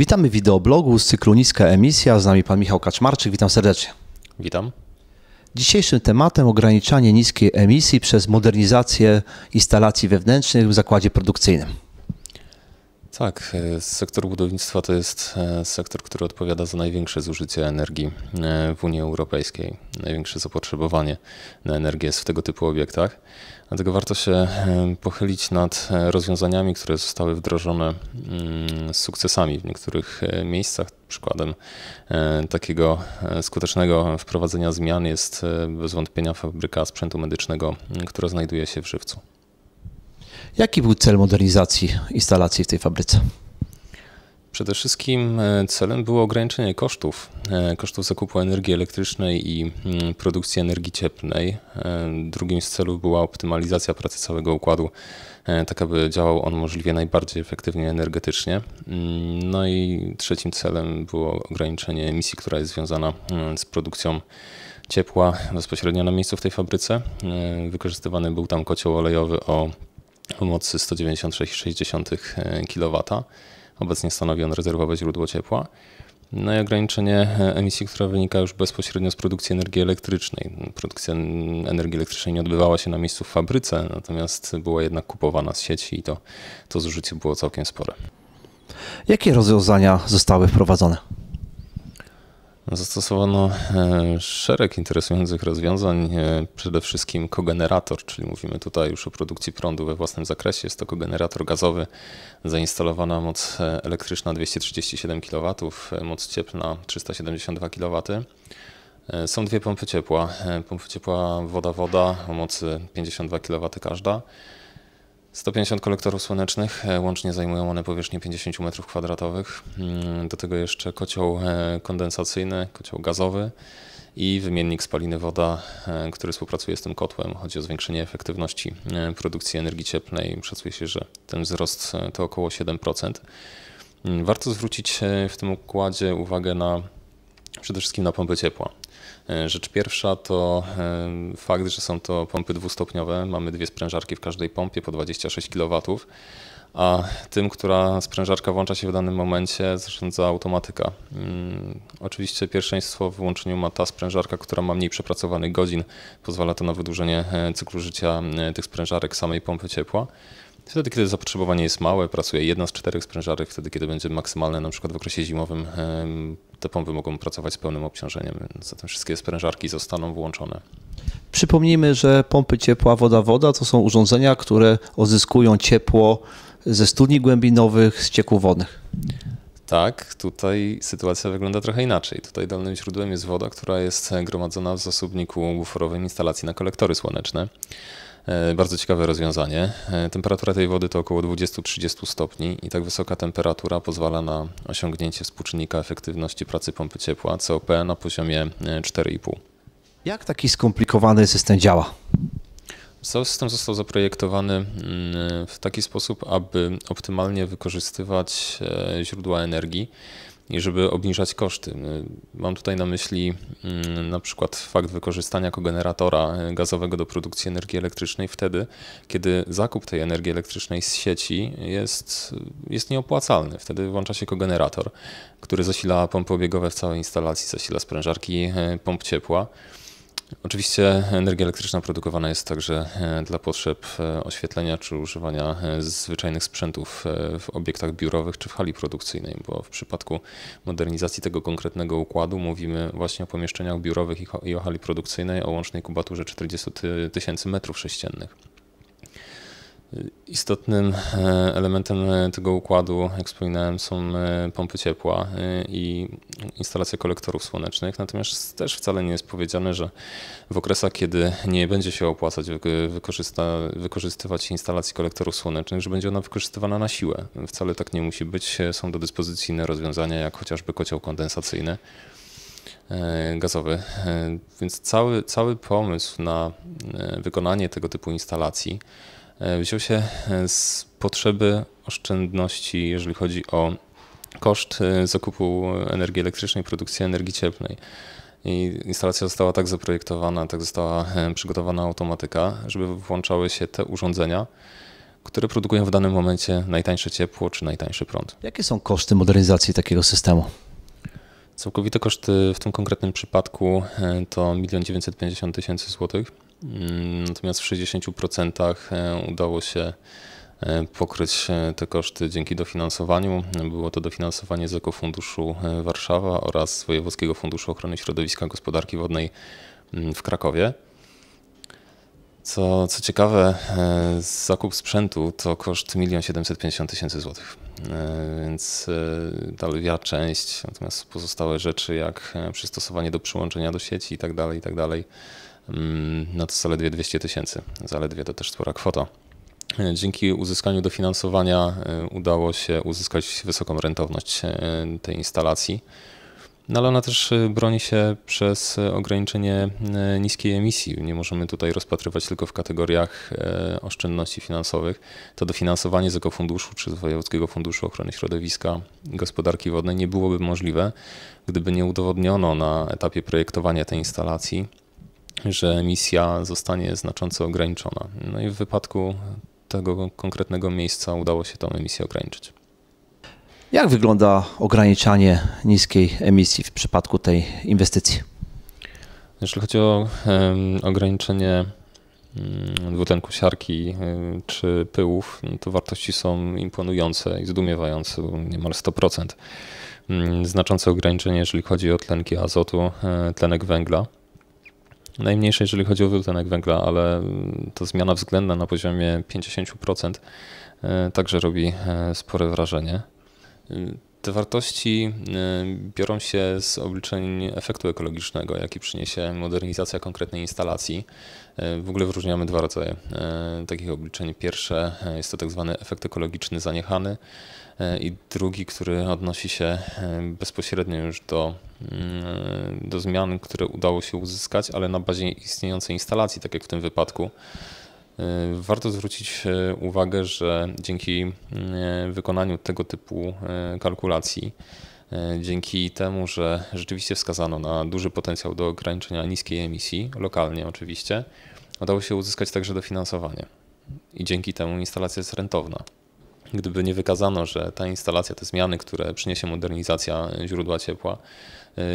Witamy w wideoblogu z cyklu Niska Emisja. Z nami pan Michał Kaczmarczyk. Witam serdecznie. Witam. Dzisiejszym tematem ograniczanie niskiej emisji przez modernizację instalacji wewnętrznych w zakładzie produkcyjnym. Tak, e, sektor budownictwa to jest e, sektor, który odpowiada za największe zużycie energii e, w Unii Europejskiej. Największe zapotrzebowanie na energię jest w tego typu obiektach. Dlatego warto się pochylić nad rozwiązaniami, które zostały wdrożone mm, z sukcesami w niektórych miejscach. Przykładem takiego skutecznego wprowadzenia zmian jest bez wątpienia fabryka sprzętu medycznego, która znajduje się w Żywcu. Jaki był cel modernizacji instalacji w tej fabryce? Przede wszystkim e, celem było ograniczenie kosztów, e, kosztów zakupu energii elektrycznej i mm, produkcji energii cieplnej. E, drugim z celów była optymalizacja pracy całego układu, tak aby działał on możliwie najbardziej efektywnie energetycznie. Mm, no i trzecim celem było ograniczenie emisji, która jest związana mm, z produkcją ciepła bezpośrednio na miejscu w tej fabryce. Wykorzystywany był tam kocioł olejowy o o mocy 196,6 kW. Obecnie stanowi on rezerwowe źródło ciepła. No i ograniczenie e, emisji, która wynika już bezpośrednio z produkcji energii elektrycznej. Produkcja energii elektrycznej nie odbywała się na miejscu w fabryce, natomiast była jednak kupowana z sieci i to, to zużycie było całkiem spore. Jakie rozwiązania zostały wprowadzone? Zastosowano e, szereg interesujących rozwiązań, e, przede wszystkim kogenerator, czyli mówimy tutaj już o produkcji prądu we własnym zakresie. Jest to kogenerator gazowy, zainstalowana moc e, elektryczna 237 kW, moc cieplna 372 kW. Są dwie pompy ciepła. Pompy ciepła woda-woda o mocy 52 kW każda 150 kolektorów słonecznych, e, łącznie zajmują one powierzchnię 50 m2. Mm, do tego jeszcze kocioł e, kondensacyjny, kocioł gazowy i wymiennik spaliny woda, e, który współpracuje z tym kotłem. Chodzi o zwiększenie efektywności produkcji energii cieplnej. Szacuje się, że ten wzrost to około 7%. Mm, warto zwrócić w tym układzie uwagę na Przede wszystkim na pompy ciepła. E, rzecz pierwsza to e, fakt, że są to pompy dwustopniowe. Mamy dwie sprężarki w każdej pompie po 26 kW, a tym, która sprężarka włącza się w danym momencie, zarządza automatyka. Mm, oczywiście pierwszeństwo w włączeniu ma ta sprężarka, która ma mniej przepracowanych godzin. Pozwala to na wydłużenie e, cyklu życia tych sprężarek samej pompy ciepła. Wtedy, kiedy zapotrzebowanie jest małe, pracuje jedna z czterech sprężarek, wtedy, kiedy będzie maksymalne, na przykład w okresie zimowym, te pompy mogą pracować z pełnym obciążeniem, zatem wszystkie sprężarki zostaną włączone. Przypomnijmy, że pompy ciepła woda-woda to są urządzenia, które odzyskują ciepło ze studni głębinowych, z cieków wodnych. Tak, tutaj sytuacja wygląda trochę inaczej. Tutaj dolnym źródłem jest woda, która jest gromadzona w zasobniku buforowym instalacji na kolektory słoneczne. E, bardzo ciekawe rozwiązanie. E, temperatura tej wody to około 20-30 stopni i tak wysoka temperatura pozwala na osiągnięcie współczynnika efektywności pracy pompy ciepła COP na poziomie 4,5. E, Jak taki skomplikowany system działa? Cały system został zaprojektowany mm, w taki sposób, aby optymalnie wykorzystywać źródła energii i żeby obniżać koszty. Y, mam tutaj na myśli mm, na przykład fakt wykorzystania kogeneratora y, gazowego do produkcji energii elektrycznej wtedy, kiedy zakup tej energii elektrycznej z sieci jest, jest nieopłacalny. Wtedy włącza się kogenerator, który zasila pompy obiegowe w całej instalacji, zasila sprężarki y, pomp ciepła. Oczywiście energia elektryczna produkowana jest także e, dla potrzeb e, oświetlenia czy używania e, zwyczajnych sprzętów w obiektach biurowych czy w hali produkcyjnej, bo w przypadku modernizacji tego konkretnego układu mówimy właśnie o pomieszczeniach biurowych i o hali produkcyjnej o łącznej kubaturze 40 tysięcy metrów sześciennych. Istotnym e, elementem e, tego układu, jak wspominałem, są e, pompy ciepła i instalacje kolektorów słonecznych. Natomiast też wcale nie jest powiedziane, że w okresach, kiedy nie będzie się opłacać wykorzystywać instalacji kolektorów słonecznych, że będzie ona wykorzystywana na siłę. Wcale tak nie musi być. Są do dyspozycji inne rozwiązania, jak chociażby kocioł kondensacyjny gazowy. Więc cały, cały pomysł na wykonanie tego typu instalacji E, wziął się e, z potrzeby oszczędności, jeżeli chodzi o koszt e, zakupu energii elektrycznej, produkcji energii cieplnej. I instalacja została tak zaprojektowana, tak została przygotowana automatyka, żeby włączały się te urządzenia, które produkują w danym momencie najtańsze ciepło czy najtańszy prąd. Jakie są koszty modernizacji takiego systemu? Całkowite koszty w tym konkretnym przypadku to 1 950 000 złotych. Mm, natomiast w 60% e, udało się e, pokryć e, te koszty dzięki dofinansowaniu. Było to dofinansowanie z Ekofunduszu Warszawa oraz Wojewódzkiego Funduszu Ochrony Środowiska i Gospodarki Wodnej mm, w Krakowie. Co, co ciekawe, zakup sprzętu to koszt 1 750 000 zł, więc ta lwia część, natomiast pozostałe rzeczy jak przystosowanie do przyłączenia do sieci tak itd., tak Mm, no to zaledwie 200 tysięcy. Zaledwie to też spora kwota. E, dzięki uzyskaniu dofinansowania e, udało się uzyskać wysoką rentowność e, tej instalacji. No ale ona też broni się przez ograniczenie niskiej emisji. Nie możemy tutaj rozpatrywać tylko w kategoriach oszczędności finansowych. To dofinansowanie z ekofunduszu czy z Wojewódzkiego Funduszu Ochrony Środowiska i Gospodarki Wodnej nie byłoby możliwe, gdyby nie udowodniono na etapie projektowania tej instalacji że emisja zostanie znacząco ograniczona. No i w wypadku tego konkretnego miejsca udało się tą emisję ograniczyć. Jak wygląda ograniczanie niskiej emisji w przypadku tej inwestycji? Jeśli chodzi o um, ograniczenie mm, dwutlenku siarki y, czy pyłów, no to wartości są imponujące i zdumiewające, niemal 100%. Mm, znaczące ograniczenie, jeżeli chodzi o tlenki azotu, e, tlenek węgla najmniejsze, jeżeli chodzi o dwutlenek węgla, ale ta zmiana względna na poziomie 50% e, także robi e, spore wrażenie. Te wartości y, biorą się z obliczeń efektu ekologicznego, jaki przyniesie modernizacja konkretnej instalacji. Y, w ogóle wyróżniamy dwa rodzaje y, takich obliczeń. Pierwsze jest to tak zwany efekt ekologiczny zaniechany i drugi, który odnosi się bezpośrednio już do, do zmian, które udało się uzyskać, ale na bazie istniejącej instalacji, tak jak w tym wypadku. E, warto zwrócić e, uwagę, że dzięki mm, e, wykonaniu tego typu kalkulacji, dzięki temu, że rzeczywiście wskazano na duży potencjał do ograniczenia niskiej emisji, lokalnie oczywiście, udało się uzyskać także dofinansowanie. I dzięki temu instalacja jest rentowna. Gdyby nie wykazano, że ta instalacja, te zmiany, które przyniesie modernizacja źródła ciepła,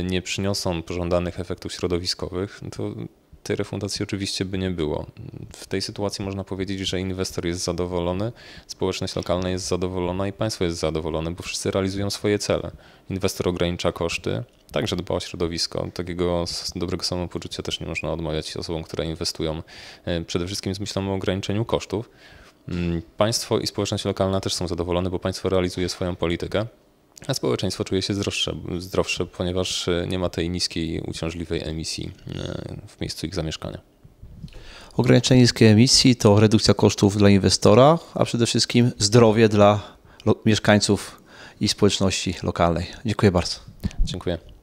nie przyniosą pożądanych efektów środowiskowych, to tej refundacji oczywiście by nie było. W tej sytuacji można powiedzieć, że inwestor jest zadowolony, społeczność lokalna jest zadowolona i państwo jest zadowolone, bo wszyscy realizują swoje cele. Inwestor ogranicza koszty, także dba o środowisko. Takiego dobrego samopoczucia też nie można odmawiać osobom, które inwestują. E, przede wszystkim z myślą o ograniczeniu kosztów. Mm, państwo i społeczność lokalna też są zadowolone, bo państwo realizuje swoją politykę a społeczeństwo czuje się zdrowsze, zdrowsze, ponieważ e, nie ma tej niskiej, uciążliwej emisji e, w miejscu ich zamieszkania. Ograniczenie niskiej emisji to redukcja kosztów dla inwestora, a przede wszystkim zdrowie dla mieszkańców i społeczności lokalnej. Dziękuję bardzo. Dziękuję.